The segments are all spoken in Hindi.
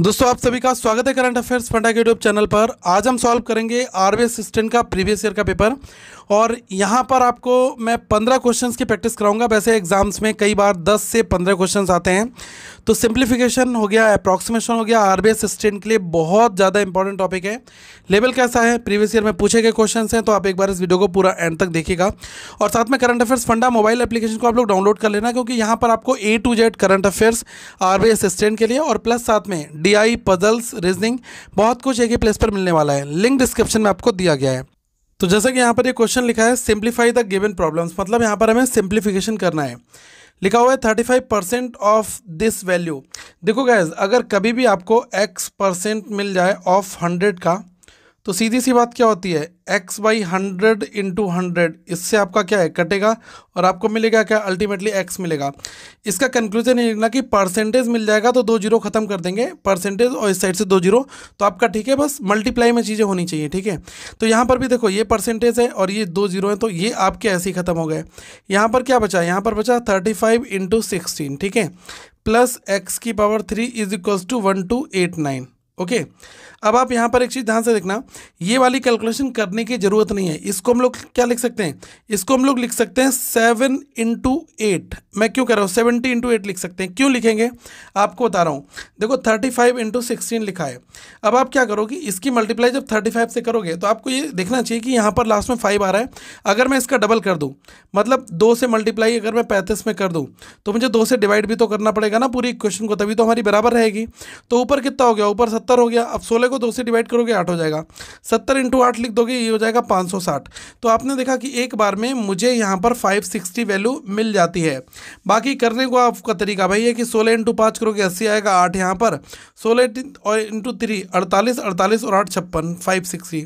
दोस्तों आप सभी का स्वागत है करंट अफेयर्स फंडा के यूट्यूब चैनल पर आज हम सॉल्व करेंगे आरबी असिस्टेंट का प्रीवियस ईयर का पेपर और यहाँ पर आपको मैं पंद्रह क्वेश्चंस की प्रैक्टिस कराऊंगा वैसे एग्जाम्स में कई बार दस से पंद्रह क्वेश्चंस आते हैं तो सिंप्लीफिकेशन हो गया अप्रॉक्सीमेशन हो गया आर असिस्टेंट के लिए बहुत ज़्यादा इंपॉर्टेंट टॉपिक है लेवल कैसा है प्रीवियस ईयर में पूछे गए क्वेश्चन हैं तो आप एक बार इस वीडियो को पूरा एंड तक देखिएगा और साथ में current affairs funda mobile application को आप लोग डाउनलोड कर लेना क्योंकि यहाँ पर आपको A to Z current affairs R assistant के लिए और प्लस साथ में डी पजल्स रीजनिंग बहुत कुछ एक ही प्लेस पर मिलने वाला है लिंक डिस्क्रिप्शन में आपको दिया गया है तो जैसा कि यहाँ पर ये क्वेश्चन लिखा है सिंप्लीफाई द गिवन प्रॉब्लम्स मतलब यहाँ पर हमें सिंप्लीफिकेशन करना है लिखा हुआ है thirty five percent of this value देखो गैज अगर कभी भी आपको एक्स परसेंट मिल जाए ऑफ हंड्रेड का तो सीधी सी बात क्या होती है X by hundred into hundred इससे आपका क्या है कटेगा और आपको मिलेगा क्या अल्टीमेटली एक्स मिलेगा इसका कंक्लूजन ये लिखना कि परसेंटेज मिल जाएगा तो दो जीरो खत्म कर देंगे परसेंटेज और इस साइड से दो जीरो तो आपका ठीक है बस मल्टीप्लाई में चीज़ें होनी चाहिए ठीक है तो यहाँ पर भी देखो ये परसेंटेज है और ये दो जीरो हैं तो ये आपके ऐसे ही खत्म हो गए यहाँ पर क्या बचा यहाँ पर बचा थर्टी फाइव इंटू सिक्सटीन ठीक है प्लस एक्स की power three is equals to one two eight nine okay okay. अब आप यहाँ पर एक चीज़ ध्यान से देखना ये वाली कैलकुलेशन करने की ज़रूरत नहीं है इसको हम लोग क्या लिख सकते हैं इसको हम लोग लिख सकते हैं सेवन इंटू एट मैं क्यों कह रहा हूँ सेवेंटी इंटू एट लिख सकते हैं क्यों लिखेंगे आपको बता रहा हूँ देखो थर्टी फाइव इंटू सिक्सटीन लिखा है अब आप क्या करोगे इसकी मल्टीप्लाई जब थर्टी फाइव से करोगे तो आपको ये देखना चाहिए कि यहाँ पर लास्ट में फाइव आ रहा है अगर मैं इसका डबल कर दूँ मतलब दो से मल्टीप्लाई अगर मैं पैंतीस में कर दूँ तो मुझे दो से डिवाइड भी तो करना पड़ेगा ना पूरी क्वेश्चन को तभी तो हमारी बराबर रहेगी तो ऊपर कितना हो गया ऊपर सत्तर हो गया अब सोलह सोलह को दो से डिवाइड करोगे आठ हो जाएगा सत्तर इंटू आठ लिख दोगे ये हो जाएगा पाँच सौ साठ तो आपने देखा कि एक बार में मुझे यहाँ पर फाइव सिक्सटी वैल्यू मिल जाती है बाकी करने को आपका तरीका भाई है कि सोलह इंटू पाँच करोगे अस्सी आएगा आठ यहाँ पर सोलह और इंटू थ्री अड़तालीस अड़तालीस और आठ छप्पन फाइव सिक्सटी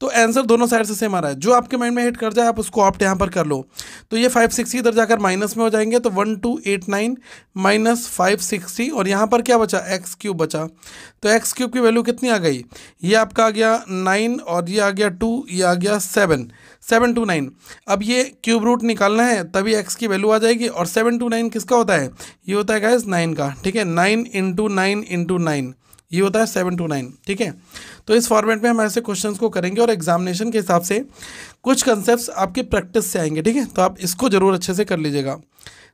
तो आंसर दोनों साइड से सेम आ रहा है जो आपके माइंड में हिट कर जाए आप उसको ऑप्ट यहाँ पर कर लो तो ये फाइव सिक्सटी इधर जाकर माइनस में हो जाएंगे तो one two eight nine minus five sixty और यहाँ पर क्या बचा एक्स क्यूब बचा तो एक्स क्यूब की वैल्यू कितनी आ आ गई ये आपका आ गया नाइन और ये आ गया टू ये आ गया सेवन सेवन टू नाइन अब ये क्यूब रूट निकालना है तभी एक्स की वैल्यू आ जाएगी और सेवन टू नाइन किसका होता है ये होता है गैस नाइन का ठीक है nine into nine into nine ये होता है सेवन टू नाइन ठीक है तो इस फॉर्मेट में हम ऐसे क्वेश्चंस को करेंगे और एग्जामिनेशन के हिसाब से कुछ कंसेप्ट आपके प्रैक्टिस से आएंगे ठीक है तो आप इसको ज़रूर अच्छे से कर लीजिएगा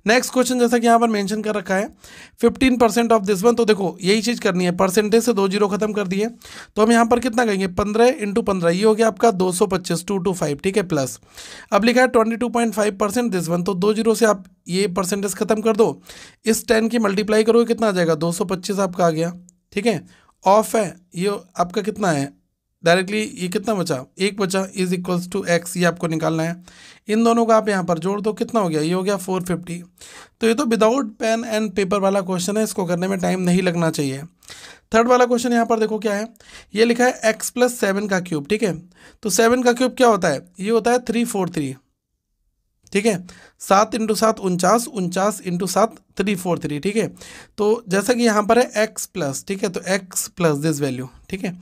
नेक्स्ट क्वेश्चन जैसा कि यहाँ पर मेंशन कर रखा है 15 परसेंट ऑफ दिस वन तो देखो यही चीज़ करनी है परसेंटेज से दो जीरो खत्म कर दिए तो हम यहाँ पर कितना कहेंगे पंद्रह इंटू पंद्रह ये हो गया आपका दो सौ पच्चीस टू टू फाइव ठीक है प्लस अब लिखा है twenty two point five percent this one तो दो जीरो से आप ये परसेंटेज खत्म कर दो इस टेन की मल्टीप्लाई करोगे कितना आ जाएगा दो सौ पच्चीस आपका आ गया ठीक है ऑफ है ये आपका कितना है डायरेक्टली ये कितना बचा एक बचा इज इक्वल्स टू एक्स ये आपको निकालना है इन दोनों को आप यहाँ पर जोड़ दो कितना हो गया ये हो गया फोर फिफ्टी तो ये तो विदाउट पेन एंड पेपर वाला क्वेश्चन है इसको करने में टाइम नहीं लगना चाहिए थर्ड वाला क्वेश्चन यहाँ पर देखो क्या है ये लिखा है एक्स प्लस सेवन का क्यूब ठीक है तो सेवन का क्यूब क्या होता है ये होता है थ्री फोर थ्री ठीक है सात इंटू सात उनचास उनचास इंटू सात थ्री फोर थ्री ठीक है तो जैसा कि यहाँ पर है एक्स प्लस ठीक है तो एक्स प्लस दिस वैल्यू ठीक है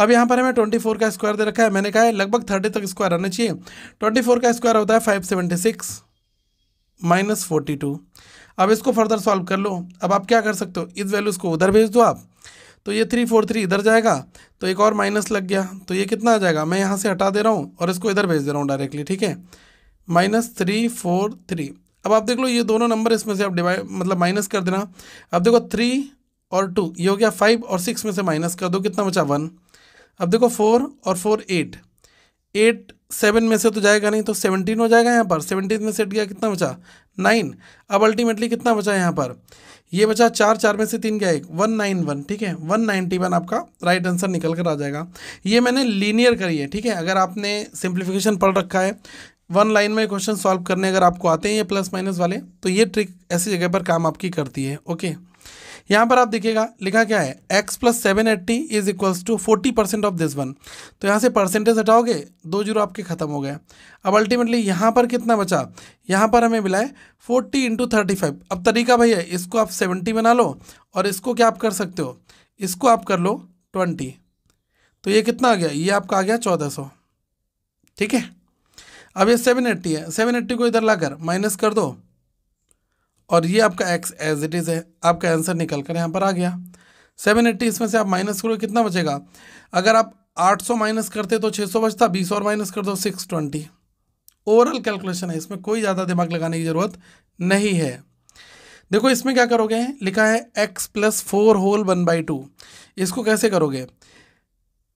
अब यहाँ पर हमें ट्वेंटी फोर का स्क्वायर दे रखा है मैंने कहा है लगभग थर्टी तक स्क्वायर आना चाहिए ट्वेंटी फोर का स्क्वायर होता है five seventy six minus forty two अब इसको फर्दर सॉल्व कर लो अब आप क्या कर सकते हो इस वैल्यूज़ को उधर भेज दो आप तो ये थ्री फोर थ्री इधर जाएगा तो एक और माइनस लग गया तो ये कितना आ जाएगा मैं यहाँ से हटा दे रहा हूँ और इसको इधर भेज दे रहा हूँ डायरेक्टली ठीक है माइनस थ्री फोर थ्री अब आप देख लो ये दोनों नंबर इसमें से आप डिवाइड मतलब माइनस कर देना अब देखो थ्री और टू ये हो गया फाइव और सिक्स में से माइनस कर दो कितना बचा वन अब देखो फोर और फोर एट एट सेवन में से तो जाएगा नहीं तो सेवनटीन हो जाएगा यहाँ पर सेवनटीन में सेट गया कितना बचा नाइन अब अल्टीमेटली कितना बचा यहाँ पर ये बचा चार चार में से तीन गया एक वन नाइन वन ठीक है वन नाइन्टी वन आपका राइट आंसर निकल कर आ जाएगा ये मैंने लीनियर करी है ठीक है अगर आपने सिंप्लीफिकेशन पढ़ रखा है वन लाइन में क्वेश्चन सॉल्व करने अगर आपको आते हैं ये प्लस माइनस वाले तो ये ट्रिक ऐसी जगह पर काम आपकी करती है ओके यहाँ पर आप देखिएगा लिखा क्या है x plus seven eighty is equals to forty percent of this one तो यहाँ से परसेंटेज हटाओगे दो जीरो आपके ख़त्म हो गए अब अल्टीमेटली यहाँ पर कितना बचा यहाँ पर हमें मिला है फोर्टी इंटू थर्टी फाइव अब तरीका भैया इसको आप सेवेंटी बना लो और इसको क्या आप कर सकते हो इसको आप कर लो ट्वेंटी तो ये कितना आ गया ये आपका आ गया चौदह सौ ठीक है अब ये सेवन एट्टी है सेवन एट्टी को इधर लाकर माइनस कर दो और ये आपका एक्स एज इट इज़ है आपका आंसर निकल कर यहाँ पर आ गया सेवन एट्टी इसमें से आप माइनस करो कितना बचेगा अगर आप आठ सौ माइनस करते तो छः सौ बचता बीस और माइनस कर दो सिक्स ट्वेंटी ओवरऑल कैलकुलेशन है इसमें कोई ज़्यादा दिमाग लगाने की ज़रूरत नहीं है देखो इसमें क्या करोगे लिखा है X plus four whole one by two इसको कैसे करोगे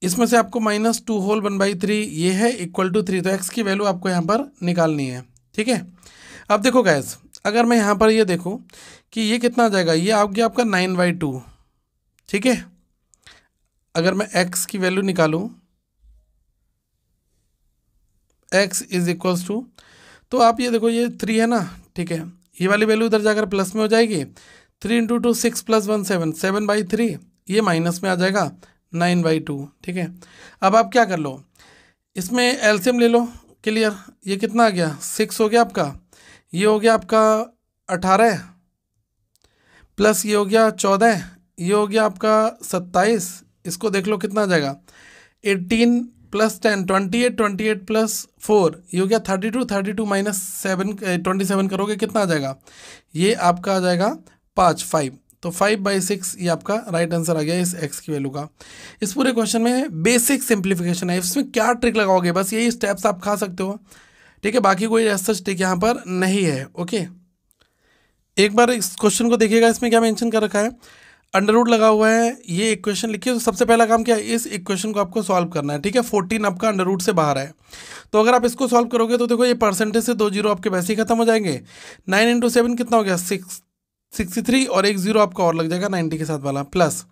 इसमें से आपको minus two whole one by three ये है इक्वल टू थ्री तो एक्स की वैल्यू आपको यहाँ पर निकालनी है ठीक है अब देखो गैस अगर मैं यहाँ पर ये देखूँ कि ये कितना आ जाएगा ये आ गया आपका नाइन बाई टू ठीक है अगर मैं एक्स की वैल्यू निकालूँ एक्स इज इक्वल्स टू तो आप ये देखो ये थ्री है ना ठीक है ये वाली वैल्यू उधर जाकर प्लस में हो जाएगी three into two six plus one seven seven by three ये माइनस में आ जाएगा नाइन बाई टू ठीक है अब आप क्या कर लो इसमें एल्सियम ले लो क्लियर ये कितना आ गया सिक्स हो गया आपका ये हो गया आपका अठारह प्लस ये हो गया चौदह ये हो गया आपका सत्ताईस इसको देख लो कितना आ जाएगा eighteen plus ten twenty eight twenty eight plus four ये हो गया thirty two thirty two minus seven twenty seven करोगे कितना आ जाएगा ये आपका आ जाएगा पाँच फाइव तो फाइव बाई सिक्स ये आपका राइट आंसर आ गया इस एक्स की वैल्यू का इस पूरे क्वेश्चन में बेसिक सिंप्लीफिकेशन है इसमें क्या ट्रिक लगाओगे बस यही स्टेप्स आप खा सकते हो ठीक है बाकी कोई ऐसा ट्रिक यहाँ पर नहीं है ओके एक बार इस क्वेश्चन को देखिएगा इसमें क्या मैंशन कर रखा है अंडरवुड लगा हुआ है ये इक्वेशन लिखिए तो सबसे पहला काम क्या है इस इक्वेशन को आपको सॉल्व करना है ठीक है फोर्टीन आपका अंडरवुड से बाहर है तो अगर आप इसको सॉल्व करोगे तो देखो ये परसेंटेज से दो जीरो आपके वैसे ही खत्म हो जाएंगे नाइन इंटू सेवन कितना हो गया सिक्स सिक्सटी थ्री और एक जीरो आपका और लग जाएगा नाइन्टी के साथ वाला प्लस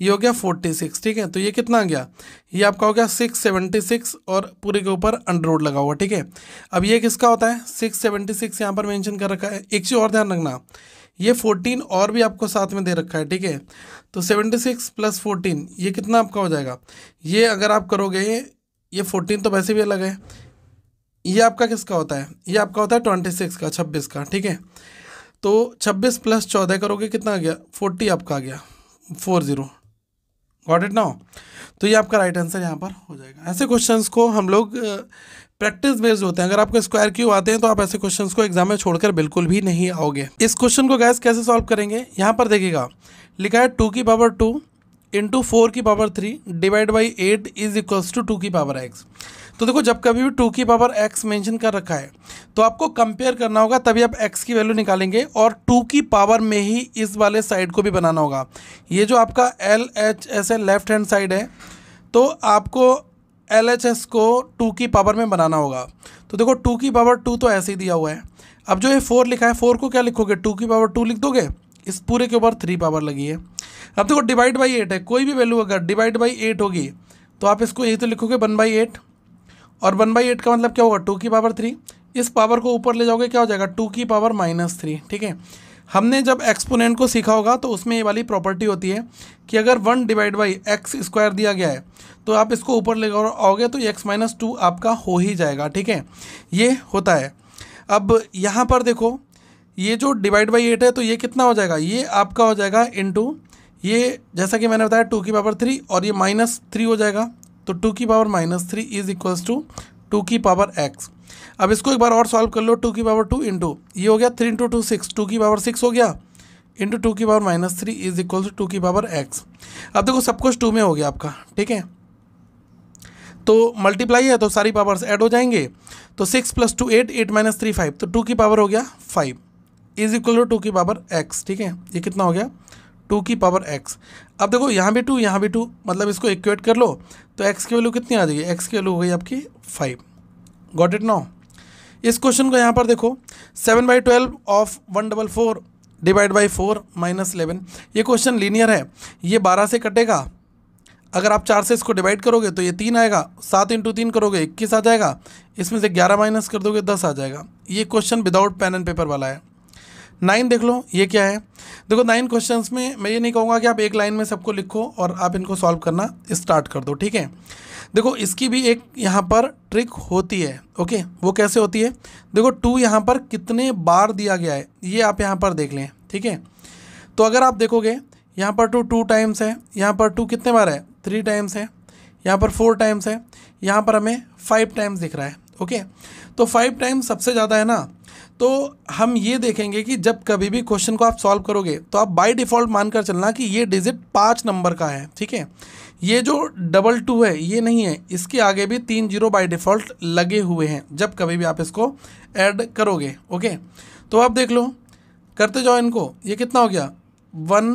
ये हो गया फोर्टी सिक्स ठीक है तो ये कितना आ गया ये आपका हो गया सिक्स सेवेंटी सिक्स और पूरे के ऊपर अंडर रोड लगा हुआ ठीक है अब ये किसका होता है सिक्स सेवेंटी सिक्स यहाँ पर मेंशन कर रखा है एक चीज़ और ध्यान रखना ये फोर्टीन और भी आपको साथ में दे रखा है ठीक है तो सेवेंटी सिक्स प्लस फोर्टीन ये कितना आपका हो जाएगा ये अगर आप करोगे ये फोर्टीन तो वैसे भी अलग है ये आपका किसका होता है ये आपका होता है ट्वेंटी सिक्स का छब्बीस का ठीक है तो छब्बीस प्लस चौदह करोगे कितना आ गया फोर्टी आपका आ गया four zero got it now तो ये आपका राइट आंसर यहाँ पर हो जाएगा ऐसे क्वेश्चंस को हम लोग प्रैक्टिस बेस्ड होते हैं अगर आपको स्क्वायर क्यू आते हैं तो आप ऐसे क्वेश्चंस को एग्जाम में छोड़कर बिल्कुल भी नहीं आओगे इस क्वेश्चन को गैस कैसे सॉल्व करेंगे यहाँ पर देखिएगा लिखा है टू की पावर टू इंटू फोर की power three divide by eight is equals to two की पावर एक्स तो देखो जब कभी भी टू की पावर एक्स मेंशन कर रखा है तो आपको कंपेयर करना होगा तभी आप एक्स की वैल्यू निकालेंगे और टू की पावर में ही इस वाले साइड को भी बनाना होगा ये जो आपका एल एच एस है लेफ्ट हैंड साइड है तो आपको एल एच एस को टू की पावर में बनाना होगा तो देखो टू की पावर टू तो ऐसे ही दिया हुआ है अब जो ये फोर लिखा है फोर को क्या लिखोगे टू की पावर टू लिख दोगे इस पूरे के ऊपर थ्री पावर लगी है अब देखो डिवाइड बाई एट है कोई भी वैल्यू अगर डिवाइड बाई एट होगी तो आप इसको यही तो लिखोगे वन बाई एट और वन बाई एट का मतलब क्या होगा टू की पावर थ्री इस पावर को ऊपर ले जाओगे क्या हो जाएगा टू की पावर माइनस थ्री ठीक है हमने जब एक्सपोनेंट को सीखा होगा तो उसमें ये वाली प्रॉपर्टी होती है कि अगर one divide by X square दिया गया है तो आप इसको ऊपर ले आओगे तो एक्स माइनस टू आपका हो ही जाएगा ठीक है ये होता है अब यहाँ पर देखो ये जो डिवाइड बाई एट है तो ये कितना हो जाएगा ये आपका हो जाएगा टू ये जैसा कि मैंने बताया टू की पावर थ्री और ये माइनस थ्री हो जाएगा तो टू की power minus three is equals to two की पावर एक्स अब इसको एक बार और सॉल्व कर लो टू की पावर टू इंटू ये हो गया three into two six two की पावर सिक्स हो गया इंटू टू की power minus three is equal to two की पावर एक्स अब देखो सब कुछ टू में हो गया आपका ठीक है तो मल्टीप्लाई है तो सारी पावर्स ऐड हो जाएंगे तो six plus two eight eight minus three five तो टू की पावर हो गया five is equal to two की पावर एक्स ठीक है ये कितना हो गया टू की पावर एक्स अब देखो यहाँ भी टू यहाँ भी टू मतलब इसको इक्वेट कर लो तो एक्स की वैल्यू कितनी आ जाएगी एक्स की वैल्यू हो गई आपकी फाइव गॉट इट नाउ इस क्वेश्चन को यहाँ पर देखो seven by twelve of one double four divide by four minus eleven ये क्वेश्चन लीनियर है ये बारह से कटेगा अगर आप चार से इसको डिवाइड करोगे तो ये तीन आएगा सात इंटू तीन करोगे इक्कीस आ जाएगा इसमें से ग्यारह माइनस कर दोगे दस आ जाएगा ये question without pen and paper वाला है नाइन देख लो ये क्या है देखो नाइन क्वेश्चंस में मैं ये नहीं कहूँगा कि आप एक लाइन में सबको लिखो और आप इनको सॉल्व करना स्टार्ट कर दो ठीक है देखो इसकी भी एक यहाँ पर ट्रिक होती है ओके वो कैसे होती है देखो टू यहाँ पर कितने बार दिया गया है ये आप यहाँ पर देख लें ठीक है तो अगर आप देखोगे यहाँ पर टू टू टाइम्स है यहाँ पर टू कितने बार है थ्री टाइम्स है यहाँ पर फोर टाइम्स है यहाँ पर हमें फाइव टाइम्स दिख रहा है ओके तो फाइव टाइम्स सबसे ज़्यादा है ना तो हम ये देखेंगे कि जब कभी भी क्वेश्चन को आप सॉल्व करोगे तो आप बाय डिफ़ॉल्ट मानकर चलना कि ये डिजिट पाँच नंबर का है ठीक है ये जो डबल टू है ये नहीं है इसके आगे भी तीन जीरो बाय डिफ़ॉल्ट लगे हुए हैं जब कभी भी आप इसको ऐड करोगे ओके तो आप देख लो करते जाओ इनको ये कितना हो गया वन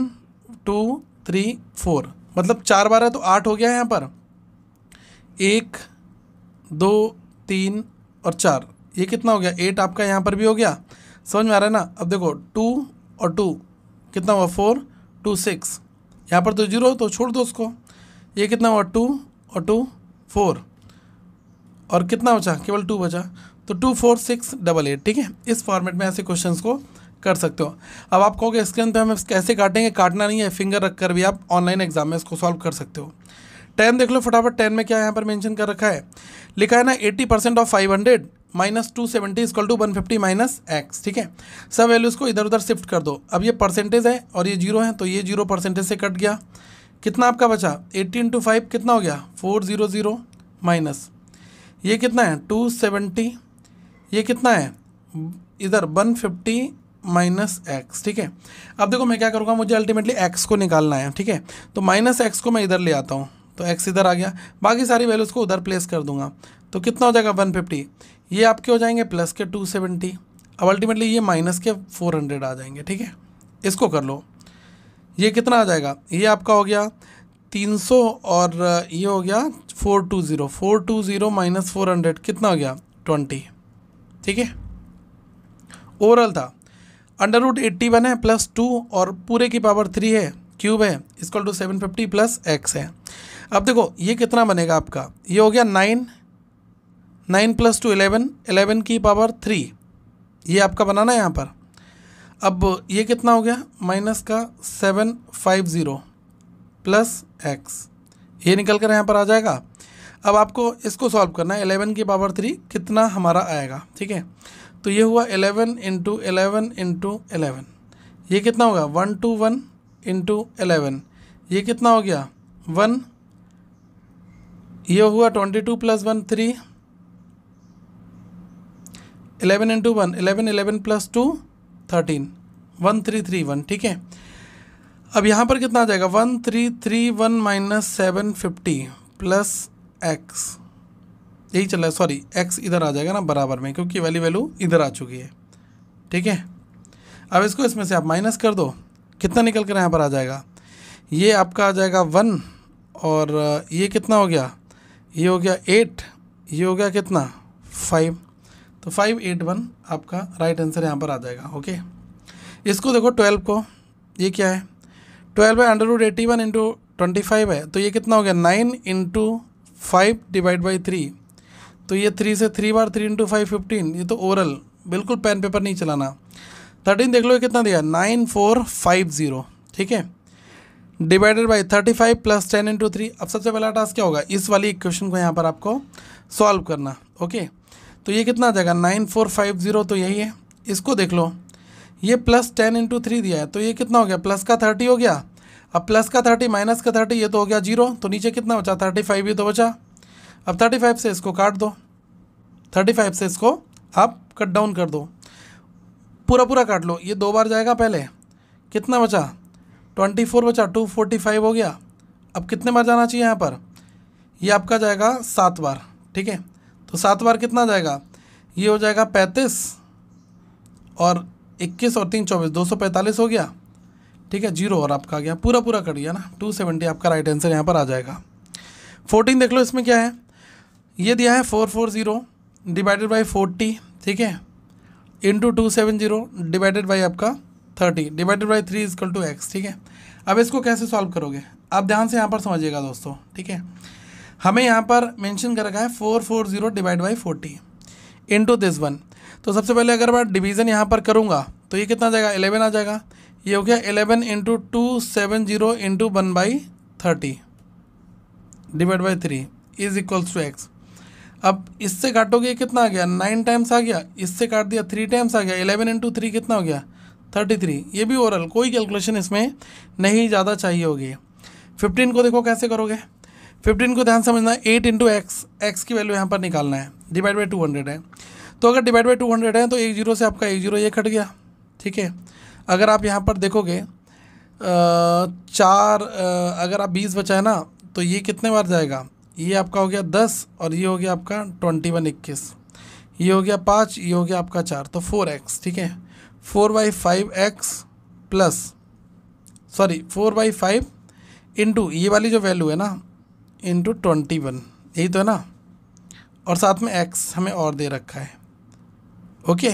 टू थ्री फोर मतलब चार बार है तो आठ हो गया है यहाँ पर एक दो तीन और चार ये कितना हो गया एट आपका यहाँ पर भी हो गया समझ में आ रहा है ना अब देखो टू और टू कितना हुआ फोर टू सिक्स यहाँ पर तो जीरो तो छोड़ दो उसको ये कितना हुआ टू और टू फोर और कितना बचा केवल टू बचा तो two four six double eight ठीक है इस फॉर्मेट में ऐसे क्वेश्चन को कर सकते हो अब आप कहोगे स्क्रीन पे हम कैसे काटेंगे काटना नहीं है फिंगर रख कर भी आप ऑनलाइन एग्जाम में इसको सॉल्व कर सकते हो टेन देख लो फटाफट टेन में क्या यहाँ पर मेंशन कर रखा है लिखा है ना eighty percent of five hundred minus two seventy is equal to one fifty minus X ठीक है सब वैल्यूज़ को इधर उधर शिफ्ट कर दो अब ये परसेंटेज है और ये जीरो है तो ये जीरो परसेंटेज से कट गया कितना आपका बचा एट्टी इंटू फाइव कितना हो गया फोर ज़ीरो ज़ीरो माइनस ये कितना है टू सेवेंटी ये कितना है इधर वन फिफ्टी माइनस एक्स ठीक है अब देखो मैं क्या करूँगा मुझे अल्टीमेटली एक्स को निकालना है ठीक है तो माइनस एक्स को मैं इधर ले आता हूँ तो एक्स इधर आ गया बाकी सारी वैल्यूज़ को उधर प्लेस कर दूंगा तो कितना हो जाएगा वन फिफ्टी ये आपके हो जाएंगे प्लस के टू सेवेंटी अब अल्टीमेटली ये माइनस के फोर हंड्रेड आ जाएंगे ठीक है इसको कर लो ये कितना आ जाएगा ये आपका हो गया तीन सौ और ये हो गया four two zero four two zero minus four hundred कितना हो गया ट्वेंटी ठीक है ओवरऑल था अंडर रूट एट्टी वन है प्लस टू और पूरे की पावर थ्री है क्यूब है इसको two seven fifty plus X है अब देखो ये कितना बनेगा आपका ये हो गया nine nine plus two eleven eleven की पावर थ्री ये आपका बनाना है यहाँ पर अब ये कितना हो गया माइनस का seven five zero plus X ये निकल कर यहाँ पर आ जाएगा अब आपको इसको सॉल्व करना है एलेवन की पावर थ्री कितना हमारा आएगा ठीक है तो ये हुआ eleven into eleven into eleven ये कितना होगा one two one into eleven ये कितना हो गया वन ये हुआ twenty two plus one three eleven into one eleven eleven plus two thirteen one three three one ठीक है अब यहाँ पर कितना आ जाएगा one three three one minus seven fifty plus X यही चल रहा है सॉरी एक्स इधर आ जाएगा ना बराबर में क्योंकि वैली वैल्यू इधर आ चुकी है ठीक है अब इसको इसमें से आप माइनस कर दो कितना निकल कर यहाँ पर आ जाएगा ये आपका आ जाएगा वन और ये कितना हो गया ये हो गया एट ये हो गया कितना फाइव तो फाइव एट वन आपका राइट आंसर यहाँ पर आ जाएगा ओके इसको देखो ट्वेल्व को ये क्या है ट्वेल्व है under root eighty one into twenty five है तो ये कितना हो गया nine into five divide by three तो ये थ्री से थ्री बार थ्री इंटू फाइव फिफ्टीन ये तो ओवरऑल बिल्कुल पेन पेपर नहीं चलाना थर्टीन देख लो ये कितना दिया नाइन फोर फाइव ज़ीरो ठीक है divided by thirty five plus ten into three अब सबसे पहला टास्क क्या होगा इस वाली इक्वेशन को यहाँ पर आपको सॉल्व करना ओके तो ये कितना आ जाएगा नाइन फोर फाइव ज़ीरो तो यही है इसको देख लो ये प्लस टेन इंटू थ्री दिया है तो ये कितना हो गया प्लस का थर्टी हो गया अब प्लस का थर्टी माइनस का थर्टी ये तो हो गया जीरो तो नीचे कितना बचा थर्टी फाइव ही तो बचा अब थर्टी फाइव से इसको काट दो थर्टी फाइव से इसको आप कट डाउन कर दो पूरा पूरा काट लो ये दो बार जाएगा पहले कितना बचा ट्वेंटी फोर बचा टू फोर्टी फाइव हो गया अब कितने बार जाना चाहिए यहाँ पर ये आपका जाएगा सात बार ठीक है तो सात बार कितना जाएगा ये हो जाएगा पैंतीस और इक्कीस और तीन चौबीस दो सौ पैंतालीस हो गया ठीक है जीरो और आपका आ गया पूरा पूरा कट गया ना टू सेवेंटी आपका राइट आंसर यहाँ पर आ जाएगा फोर्टीन देख लो इसमें क्या है ये दिया है four four zero divided by forty ठीक है into two seven zero divided by आपका thirty divided by three is equal to X ठीक है अब इसको कैसे सॉल्व करोगे आप ध्यान से यहाँ पर समझिएगा दोस्तों ठीक है हमें यहाँ पर मेंशन कर रखा है four four zero divide by forty into this one तो सबसे पहले अगर मैं डिवीज़न यहाँ पर करूँगा तो ये कितना आ जाएगा एलेवन आ जाएगा ये हो गया eleven into two seven zero into one by thirty divide by three is equals to X अब इससे काटोगे कितना आ गया नाइन टाइम्स आ गया इससे काट दिया थ्री टाइम्स आ गया एलेवन इंटू थ्री कितना हो गया थर्टी थ्री ये भी ओवरऑल कोई कैलकुलेशन इसमें नहीं ज़्यादा चाहिए होगी फिफ्टीन को देखो कैसे करोगे फिफ्टीन को ध्यान समझना एट इंटू एक्स एक्स की वैल्यू यहाँ पर निकालना है डिवाइड बाई टू हंड्रेड है तो अगर डिवाइड बाई टू हंड्रेड है तो एक जीरो से आपका एक जीरो ये कट गया ठीक है अगर आप यहाँ पर देखोगे चार अगर आप बीस बचाए ना तो ये कितने बार जाएगा ये आपका हो गया दस और ये हो गया आपका ट्वेंटी वन इक्कीस ये हो गया पाँच ये हो गया आपका चार तो फोर एक्स ठीक है four by five X plus sorry four by five into ये वाली जो वैल्यू है ना इंटू ट्वेंटी वन यही तो है ना और साथ में एक्स हमें और दे रखा है ओके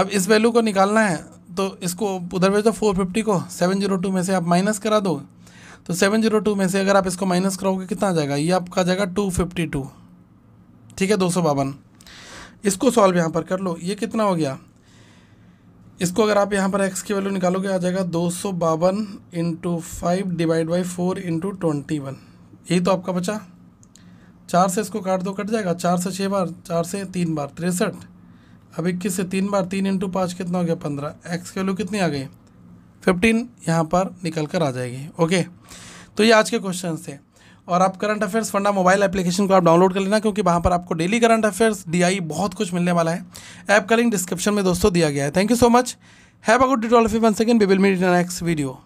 अब इस वैल्यू को निकालना है तो इसको उधर भेज दो फोर फिफ्टी को सेवन जीरो टू में से आप माइनस करा दो तो सेवन जीरो टू में से अगर आप इसको माइनस करोगे कितना आ जाएगा ये आपका आ जाएगा टू फिफ्टी टू ठीक है दो सौ बावन इसको सॉल्व यहाँ पर कर लो ये कितना हो गया इसको अगर आप यहाँ पर एक्स की वैल्यू निकालोगे आ जाएगा दो सौ बावन into five divide by four into twenty one यही तो आपका बचा चार से इसको काट दो कट जाएगा चार से छः बार चार से तीन बार तिरसठ अब इक्कीस से तीन बार तीन इंटू पाँच कितना हो गया पंद्रह एक्स की वैल्यू कितनी आ गई फिफ्टीन यहाँ पर निकल कर आ जाएगी ओके तो ये आज के क्वेश्चन थे और आप current affairs funda mobile application को आप डाउनलोड कर लेना क्योंकि वहाँ पर आपको डेली करंट अफेयर्स डी बहुत कुछ मिलने वाला है ऐप का लिंक डिस्क्रिप्शन में दोस्तों दिया गया है thank you so much have a good day to all one second we will meet in next video